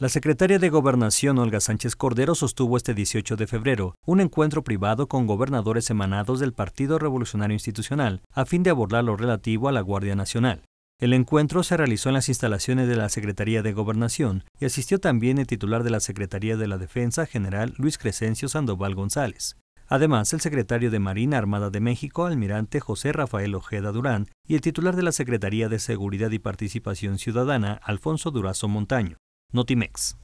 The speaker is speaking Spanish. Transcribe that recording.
La secretaria de Gobernación, Olga Sánchez Cordero, sostuvo este 18 de febrero un encuentro privado con gobernadores emanados del Partido Revolucionario Institucional a fin de abordar lo relativo a la Guardia Nacional. El encuentro se realizó en las instalaciones de la Secretaría de Gobernación y asistió también el titular de la Secretaría de la Defensa, general Luis Crescencio Sandoval González. Además, el secretario de Marina Armada de México, almirante José Rafael Ojeda Durán, y el titular de la Secretaría de Seguridad y Participación Ciudadana, Alfonso Durazo Montaño. Notimex.